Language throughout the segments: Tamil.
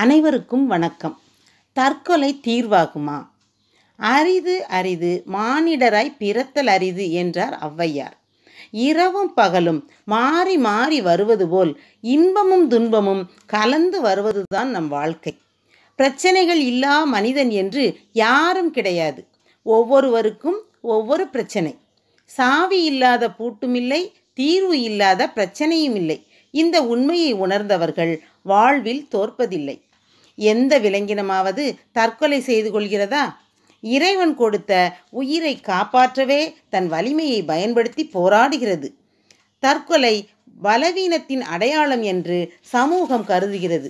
அனைவருக்கும் வணக்கம் தற்கொலை தீர்வாகுமா அரிது அரிது மானிடராய் பிறத்தல் அரிது என்றார் ஔவையார் இரவும் பகலும் மாறி மாறி வருவது போல் இன்பமும் துன்பமும் கலந்து வருவதுதான் நம் வாழ்க்கை பிரச்சனைகள் இல்லா மனிதன் என்று யாரும் கிடையாது ஒவ்வொருவருக்கும் ஒவ்வொரு பிரச்சனை சாவி இல்லாத பூட்டும் இல்லை தீர்வு இல்லாத பிரச்சனையும் இல்லை இந்த உண்மையை உணர்ந்தவர்கள் வாழ்வில் தோற்பதில்லை எந்த விலங்கினமாவது தற்கொலை செய்து கொள்கிறதா இறைவன் கொடுத்த உயிரை காப்பாற்றவே தன் வலிமையை பயன்படுத்தி போராடுகிறது தற்கொலை பலவீனத்தின் அடையாளம் என்று சமூகம் கருதுகிறது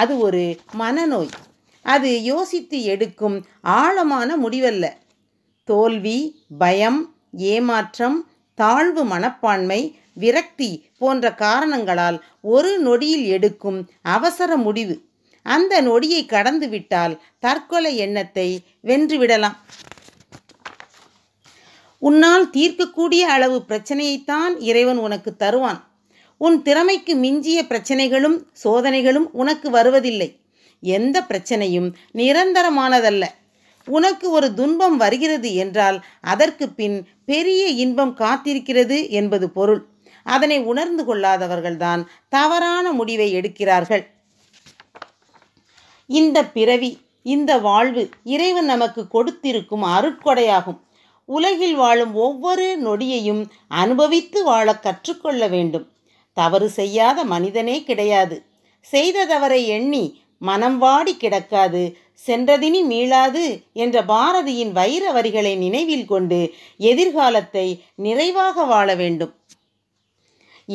அது ஒரு மனநோய் அது யோசித்து எடுக்கும் ஆழமான முடிவல்ல தோல்வி பயம் ஏமாற்றம் தாழ்வு மனப்பான்மை விரக்தி போன்ற காரணங்களால் ஒரு நொடியில் எடுக்கும் அவசர முடிவு அந்த நொடியை கடந்துவிட்டால் தற்கொலை எண்ணத்தை வென்றுவிடலாம் உன்னால் தீர்க்கக்கூடிய அளவு பிரச்சனையைத்தான் இறைவன் உனக்கு தருவான் உன் திறமைக்கு மிஞ்சிய பிரச்சனைகளும் சோதனைகளும் உனக்கு வருவதில்லை எந்த பிரச்சனையும் நிரந்தரமானதல்ல உனக்கு ஒரு துன்பம் வருகிறது என்றால் அதற்கு பின் பெரிய இன்பம் காத்திருக்கிறது என்பது பொருள் அதனை உணர்ந்து கொள்ளாதவர்கள்தான் தவறான முடிவை எடுக்கிறார்கள் இந்த பிறவி இந்த வாழ்வு இறைவன் நமக்கு கொடுத்திருக்கும் அருட்கொடையாகும் உலகில் வாழும் ஒவ்வொரு நொடியையும் அனுபவித்து வாழ கற்றுக்கொள்ள வேண்டும் தவறு செய்யாத மனிதனே கிடையாது செய்த தவறை எண்ணி மனம் வாடி கிடக்காது சென்றதினி மீளாது என்ற பாரதியின் வைர வரிகளை நினைவில் கொண்டு எதிர்காலத்தை நிறைவாக வாழ வேண்டும்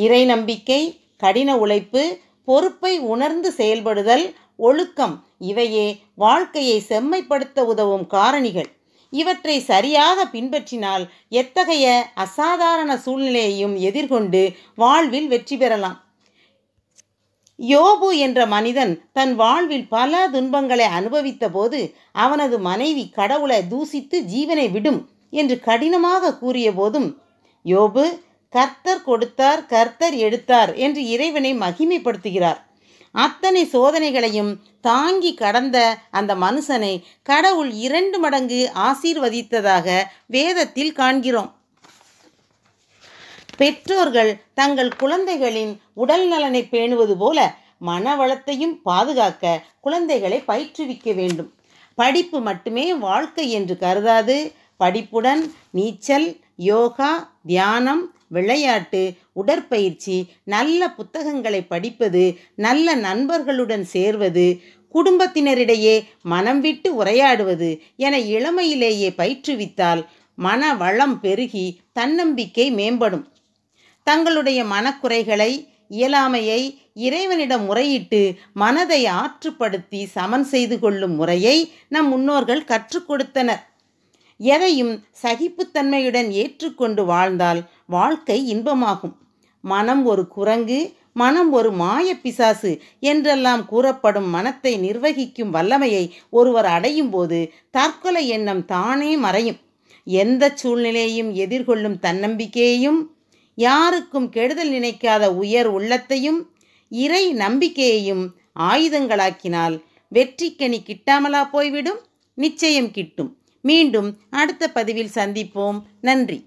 இறை நம்பிக்கை கடின உழைப்பு பொறுப்பை உணர்ந்து செயல்படுதல் ஒழுக்கம் இவையே வாழ்க்கையை செம்மைப்படுத்த உதவும் காரணிகள் இவற்றை சரியாக பின்பற்றினால் எத்தகைய அசாதாரண சூழ்நிலையையும் எதிர்கொண்டு வாழ்வில் வெற்றி பெறலாம் யோபு என்ற மனிதன் தன் வாழ்வில் பல துன்பங்களை அனுபவித்த போது அவனது மனைவி கடவுளை தூசித்து ஜீவனை விடும் என்று கடினமாக கூறிய போதும் யோபு கர்த்தர் கொடுத்தார் கர்த்தர் எடுத்தார் என்று இறைவனை மகிமைப்படுத்துகிறார் அத்தனை சோதனைகளையும் தாங்கி கடந்த அந்த மனுஷனை கடவுள் இரண்டு மடங்கு ஆசீர்வதித்ததாக வேதத்தில் காண்கிறோம் பெற்றோர்கள் தங்கள் குழந்தைகளின் உடல் நலனை பேணுவது போல மனவளத்தையும் பாதுகாக்க குழந்தைகளை பயிற்றுவிக்க வேண்டும் படிப்பு மட்டுமே வாழ்க்கை என்று கருதாது படிப்புடன் நீச்சல் யோகா தியானம் விளையாட்டு உடற்பயிற்சி நல்ல புத்தகங்களை படிப்பது நல்ல நண்பர்களுடன் சேர்வது குடும்பத்தினரிடையே மனம் விட்டு உரையாடுவது என இளமையிலேயே பயிற்றுவித்தால் மன வளம் பெருகி தன்னம்பிக்கை மேம்படும் தங்களுடைய மனக்குறைகளை இயலாமையை இறைவனிடம் முறையிட்டு மனதை ஆற்றுப்படுத்தி சமன் செய்து கொள்ளும் முறையை நம் முன்னோர்கள் கற்றுக் கொடுத்தனர் எதையும் சகிப்புத்தன்மையுடன் ஏற்றுக்கொண்டு வாழ்ந்தால் வாழ்க்கை இன்பமாகும் மனம் ஒரு குரங்கு மனம் ஒரு மாய பிசாசு என்றெல்லாம் கூறப்படும் மனத்தை நிர்வகிக்கும் வல்லமையை ஒருவர் அடையும் போது தற்கொலை எண்ணம் தானே மறையும் எந்த சூழ்நிலையையும் எதிர்கொள்ளும் தன்னம்பிக்கையையும் யாருக்கும் கெடுதல் நினைக்காத உயர் உள்ளத்தையும் இறை நம்பிக்கையையும் ஆயுதங்களாக்கினால் வெற்றிக்கணி கிட்டாமலா போய்விடும் நிச்சயம் கிட்டும் மீண்டும் அடுத்த பதிவில் சந்திப்போம் நன்றி